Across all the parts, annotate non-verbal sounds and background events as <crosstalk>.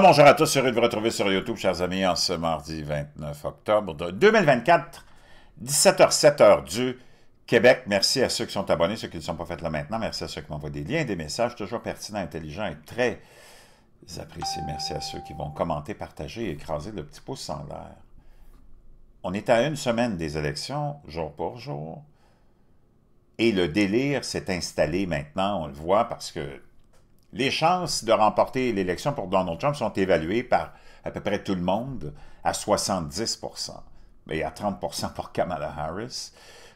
bonjour à tous, heureux de vous retrouver sur YouTube, chers amis, en ce mardi 29 octobre de 2024, 17h, 7h du Québec. Merci à ceux qui sont abonnés, ceux qui ne sont pas faits là maintenant. Merci à ceux qui m'envoient des liens, des messages toujours pertinents, intelligents et très appréciés. Merci à ceux qui vont commenter, partager et écraser le petit pouce en l'air. On est à une semaine des élections, jour pour jour. Et le délire s'est installé maintenant, on le voit, parce que les chances de remporter l'élection pour Donald Trump sont évaluées par à peu près tout le monde à 70 et à 30 pour Kamala Harris.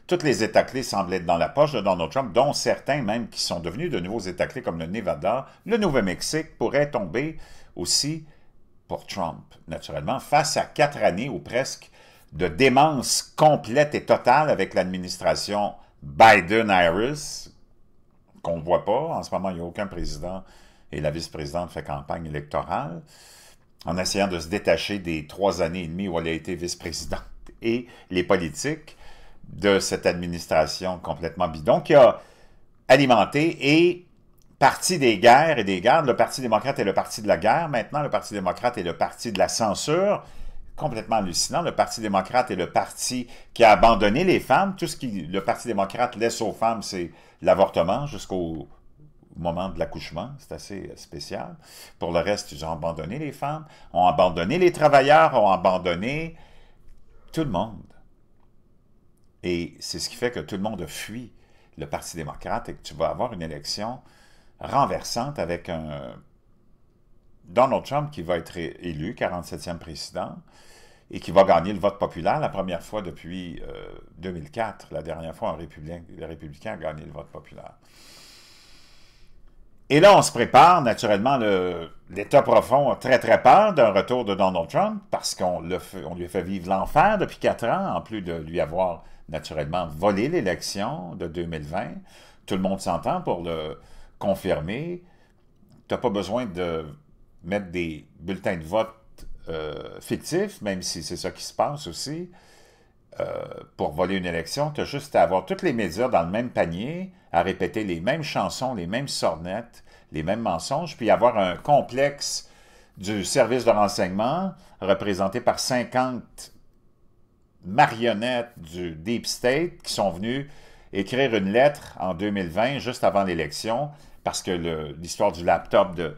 Toutes les États clés semblent être dans la poche de Donald Trump, dont certains même qui sont devenus de nouveaux États clés comme le Nevada, le Nouveau-Mexique pourraient tomber aussi pour Trump, naturellement, face à quatre années ou presque de démence complète et totale avec l'administration Biden-Harris, qu'on ne voit pas. En ce moment, il n'y a aucun président et la vice-présidente fait campagne électorale en essayant de se détacher des trois années et demie où elle a été vice-présidente <laughs> et les politiques de cette administration complètement bidon qui a alimenté et parti des guerres et des gardes, le Parti démocrate est le parti de la guerre maintenant, le Parti démocrate est le parti de la censure, complètement hallucinant. Le Parti démocrate est le parti qui a abandonné les femmes. Tout ce que le Parti démocrate laisse aux femmes, c'est l'avortement jusqu'au moment de l'accouchement. C'est assez euh, spécial. Pour le reste, ils ont abandonné les femmes, ont abandonné les travailleurs, ont abandonné tout le monde. Et c'est ce qui fait que tout le monde fuit le Parti démocrate et que tu vas avoir une élection renversante avec un Donald Trump qui va être élu 47e président et qui va gagner le vote populaire la première fois depuis 2004, euh, la dernière fois un républicain, les républicains ont gagné le vote populaire. Et là, on se prépare, naturellement, l'État profond a très très peur d'un retour de Donald Trump parce qu'on lui a fait vivre l'enfer depuis quatre ans, en plus de lui avoir naturellement volé l'élection de 2020. Tout le monde s'entend pour le confirmer. Tu n'as pas besoin de mettre des bulletins de vote euh, fictifs, même si c'est ça qui se passe aussi, euh, pour voler une élection, tu as juste à avoir toutes les médias dans le même panier, à répéter les mêmes chansons, les mêmes sornettes, les mêmes mensonges, puis avoir un complexe du service de renseignement représenté par 50 marionnettes du Deep State qui sont venues écrire une lettre en 2020, juste avant l'élection, parce que l'histoire du laptop de,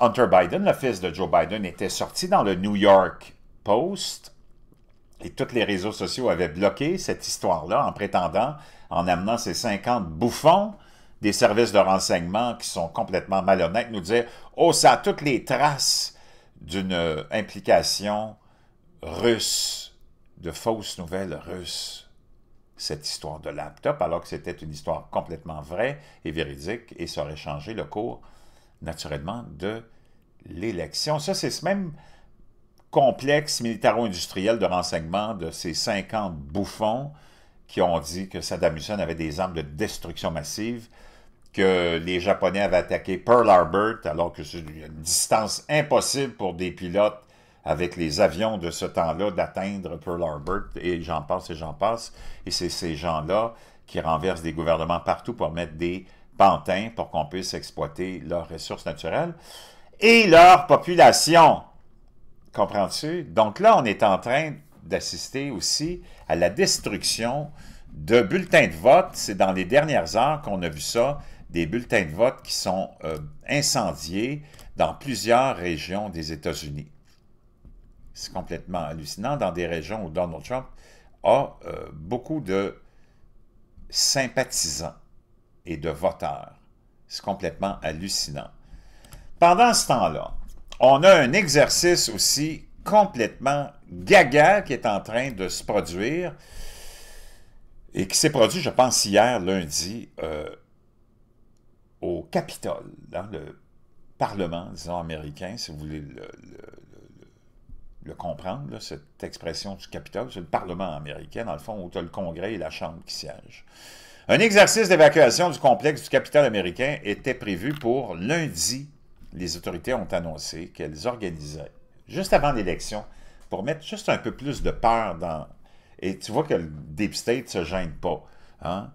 Hunter Biden, le fils de Joe Biden, était sorti dans le New York Post et tous les réseaux sociaux avaient bloqué cette histoire-là en prétendant, en amenant ces 50 bouffons des services de renseignement qui sont complètement malhonnêtes, nous dire « Oh, ça a toutes les traces d'une euh, implication russe, de fausses nouvelles russes, cette histoire de laptop, alors que c'était une histoire complètement vraie et véridique et ça aurait changé le cours naturellement, de l'élection. Ça, c'est ce même complexe militaro-industriel de renseignement de ces 50 bouffons qui ont dit que Saddam Hussein avait des armes de destruction massive, que les Japonais avaient attaqué Pearl Harbor, alors que c'est une distance impossible pour des pilotes avec les avions de ce temps-là d'atteindre Pearl Harbor, et j'en passe et j'en passe. Et c'est ces gens-là qui renversent des gouvernements partout pour mettre des pantins pour qu'on puisse exploiter leurs ressources naturelles et leur population. Comprends-tu? Donc là, on est en train d'assister aussi à la destruction de bulletins de vote. C'est dans les dernières heures qu'on a vu ça, des bulletins de vote qui sont euh, incendiés dans plusieurs régions des États-Unis. C'est complètement hallucinant dans des régions où Donald Trump a euh, beaucoup de sympathisants et de voteurs. C'est complètement hallucinant. Pendant ce temps-là, on a un exercice aussi complètement gaga qui est en train de se produire et qui s'est produit, je pense, hier, lundi, euh, au Capitole, dans le Parlement, disons, américain, si vous voulez le, comprendre, cette expression du Capitole, c'est le Parlement américain, dans le fond, où tu as le Congrès et la Chambre qui siègent. Un exercice d'évacuation du complexe du capital américain était prévu pour lundi. Les autorités ont annoncé qu'elles organisaient, juste avant l'élection, pour mettre juste un peu plus de peur dans... Et tu vois que le Deep State se gêne pas. Hein.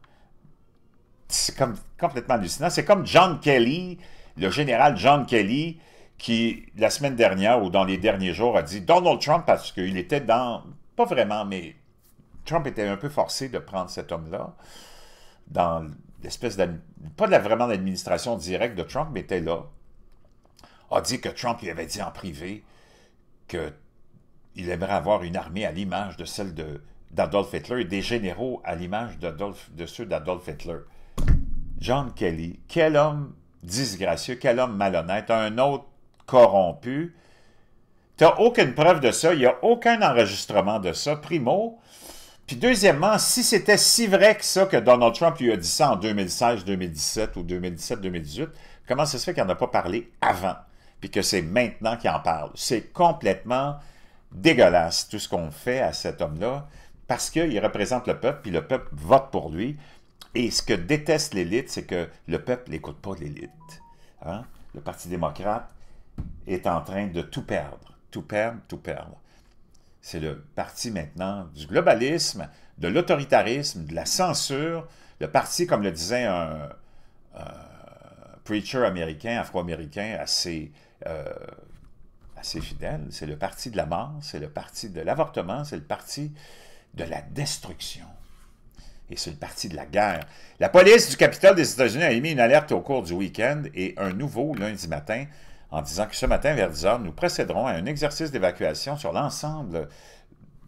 C'est comme complètement hallucinant. C'est comme John Kelly, le général John Kelly, qui, la semaine dernière ou dans les derniers jours, a dit Donald Trump, parce qu'il était dans... Pas vraiment, mais Trump était un peu forcé de prendre cet homme-là dans l'espèce de pas de vraiment l'administration directe de Trump, mais était là, a dit que Trump lui avait dit en privé qu'il aimerait avoir une armée à l'image de celle d'Adolf Hitler et des généraux à l'image de ceux d'Adolf Hitler. John Kelly, quel homme disgracieux, quel homme malhonnête, un autre corrompu. Tu n'as aucune preuve de ça, il n'y a aucun enregistrement de ça. Primo, puis deuxièmement, si c'était si vrai que ça que Donald Trump lui a dit ça en 2016, 2017 ou 2017, 2018, comment ça se fait qu'il n'en a pas parlé avant? Puis que c'est maintenant qu'il en parle. C'est complètement dégueulasse tout ce qu'on fait à cet homme-là parce qu'il représente le peuple, puis le peuple vote pour lui. Et ce que déteste l'élite, c'est que le peuple n'écoute pas l'élite. Hein? Le Parti démocrate est en train de tout perdre, tout perdre, tout perdre. C'est le parti maintenant du globalisme, de l'autoritarisme, de la censure. Le parti, comme le disait un, preacher américain, afro-américain, assez, euh, assez fidèle, c'est le parti de la mort, c'est le parti de l'avortement, c'est le parti de la destruction et c'est le parti de la guerre. La police du Capitole des États-Unis a émis une alerte au cours du week-end et un nouveau lundi matin en disant que ce matin, vers 10 heures, nous procéderons à un exercice d'évacuation sur l'ensemble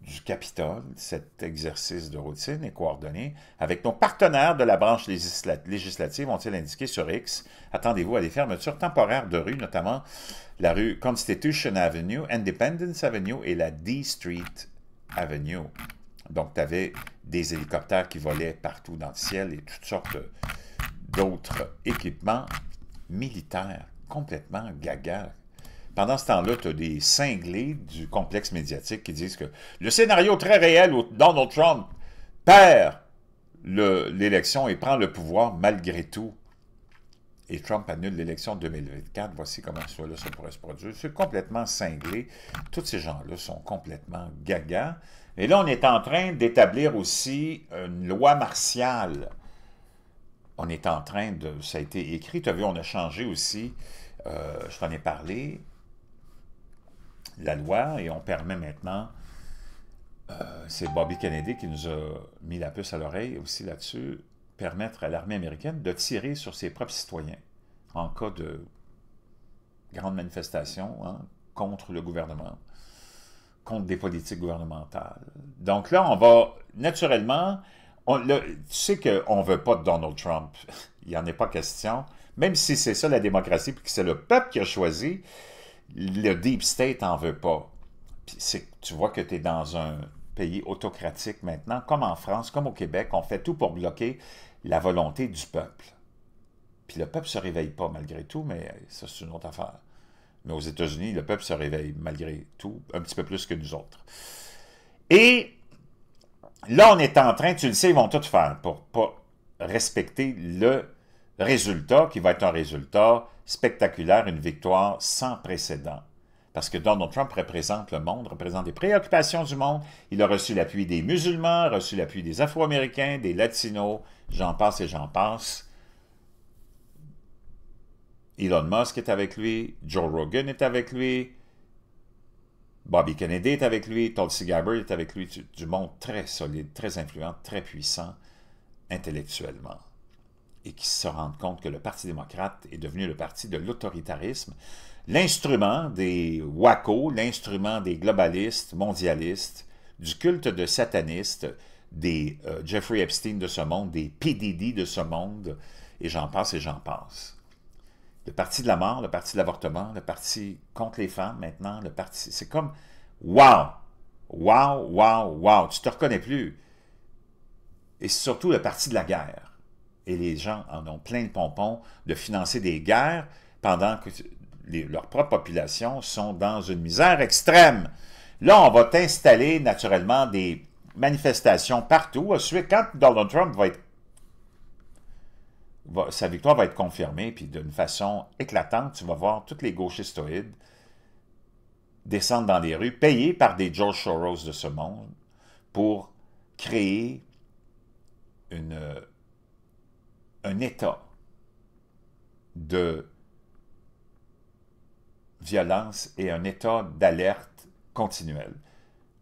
du Capitole. Cet exercice de routine est coordonné avec nos partenaires de la branche législative, ont-ils indiqué sur X. Attendez-vous à des fermetures temporaires de rues, notamment la rue Constitution Avenue, Independence Avenue et la D Street Avenue. Donc, tu avais des hélicoptères qui volaient partout dans le ciel et toutes sortes d'autres équipements militaires complètement gaga. Pendant ce temps-là, tu as des cinglés du complexe médiatique qui disent que le scénario très réel où Donald Trump perd l'élection et prend le pouvoir malgré tout, et Trump annule l'élection 2024, voici comment cela pourrait se produire. C'est complètement cinglé. Tous ces gens-là sont complètement gaga. Et là, on est en train d'établir aussi une loi martiale on est en train de... Ça a été écrit, tu as vu, on a changé aussi euh, je t'en ai parlé, la loi, et on permet maintenant, euh, c'est Bobby Kennedy qui nous a mis la puce à l'oreille aussi là-dessus, permettre à l'armée américaine de tirer sur ses propres citoyens en cas de grande manifestation hein, contre le gouvernement, contre des politiques gouvernementales. Donc là, on va naturellement... On, tu sais qu'on ne veut pas de Donald Trump, <laughs> il n'y en est pas question. Même si c'est ça la démocratie, puis que c'est le peuple qui a choisi, le deep state n'en veut pas. Puis tu vois que tu es dans un pays autocratique maintenant, comme en France, comme au Québec, on fait tout pour bloquer la volonté du peuple. Puis le peuple ne se réveille pas malgré tout, mais euh, ça c'est une autre affaire. Mais aux États-Unis, le peuple se réveille malgré tout, un petit peu plus que nous autres. Et là, on est en train, tu le sais, ils vont tout faire pour pas respecter le Résultat qui va être un résultat spectaculaire, une victoire sans précédent. Parce que Donald Trump représente le monde, représente les préoccupations du monde. Il a reçu l'appui des musulmans, reçu l'appui des Afro-Américains, des Latinos, j'en passe et j'en passe. Elon Musk est avec lui, Joe Rogan est avec lui, Bobby Kennedy est avec lui, Tulsi Gabbard est avec lui, du monde très solide, très influent, très puissant intellectuellement et qui se rendent compte que le Parti démocrate est devenu le parti de l'autoritarisme, l'instrument des WACO, l'instrument des globalistes, mondialistes, du culte de satanistes, des euh, Jeffrey Epstein de ce monde, des PDD de ce monde, et j'en passe et j'en passe. Le parti de la mort, le parti de l'avortement, le parti contre les femmes maintenant, le parti... C'est comme, wow! Wow, wow, wow! Tu te reconnais plus. Et surtout le parti de la guerre et les gens en ont plein de pompons, de financer des guerres pendant que leur propre population sont dans une misère extrême. Là, on va installer naturellement des manifestations partout. Ensuite, quand Donald Trump va être... sa victoire va être confirmée, puis d'une façon éclatante, tu vas voir toutes les gauchistoïdes descendre dans les rues, payés par des George Soros de ce monde, pour créer une un état de violence et un état d'alerte continuelle,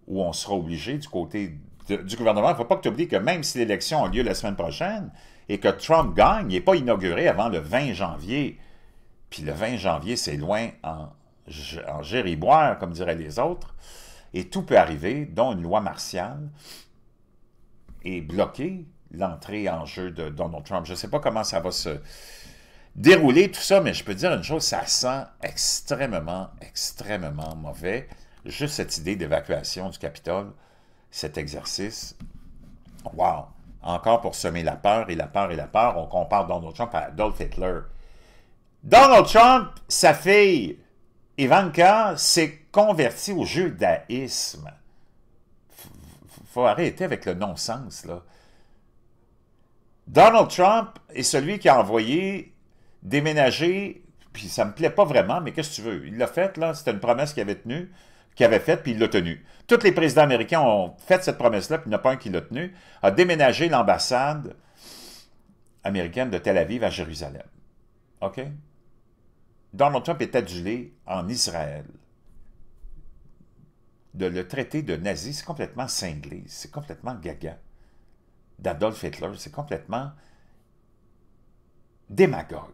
où on sera obligé du côté du gouvernement, il ne faut pas que tu oublies que même si l'élection a lieu la semaine prochaine et que Trump gagne, il n'est pas inauguré avant le 20 janvier. Puis le 20 janvier, c'est loin en, en gériboire, comme diraient les autres. Et tout peut arriver, dont une loi martiale est bloquée l'entrée en jeu de Donald Trump. Je ne sais pas comment ça va se dérouler, tout ça, mais je peux dire une chose, ça sent extrêmement, extrêmement mauvais. Juste cette idée d'évacuation du Capitole, cet exercice, wow! Encore pour semer la peur et la peur et la peur, on compare Donald Trump à Adolf Hitler. Donald Trump, sa fille, Ivanka, s'est convertie au judaïsme. Faut arrêter avec le non-sens, là. Donald Trump est celui qui a envoyé déménager, puis ça me plaît pas vraiment, mais qu'est-ce que tu veux? Il l'a fait, là, c'était une promesse qu'il avait tenue, qu'il avait faite, puis il l'a tenue. Tous les présidents américains ont fait cette promesse-là, puis il n'y en a pas un qui l'a tenue, a déménagé l'ambassade américaine de Tel Aviv à Jérusalem. OK? Donald Trump est adulé en Israël. De le traiter de nazi, c'est complètement cinglé, c'est complètement gaga d'Adolf Hitler, c'est complètement démagogue.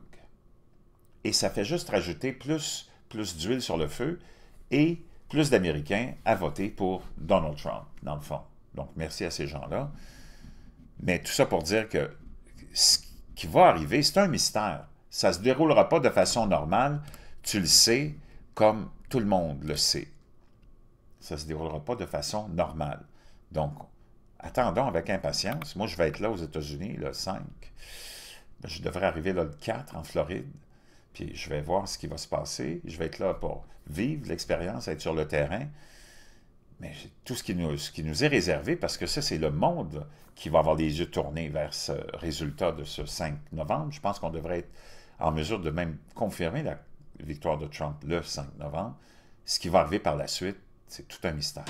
Et ça fait juste rajouter plus, plus d'huile sur le feu et plus d'Américains à voter pour Donald Trump, dans le fond. Donc, merci à ces gens-là. Mais tout ça pour dire que ce qui va arriver, c'est un mystère. Ça ne se déroulera pas de façon normale. Tu le sais, comme tout le monde le sait. Ça ne se déroulera pas de façon normale. Donc, attendons avec impatience. Moi, je vais être là aux États-Unis le 5. Je devrais arriver le 4 en Floride. Puis je vais voir ce qui va se passer. Je vais être là pour vivre l'expérience, être sur le terrain. Mais tout ce qui nous est réservé, parce que ça, c'est le monde qui va avoir les yeux tournés vers ce résultat de ce 5 novembre. Je pense qu'on devrait être en mesure de même confirmer la victoire de Trump le 5 novembre. Ce qui va arriver par la suite, c'est tout un mystère.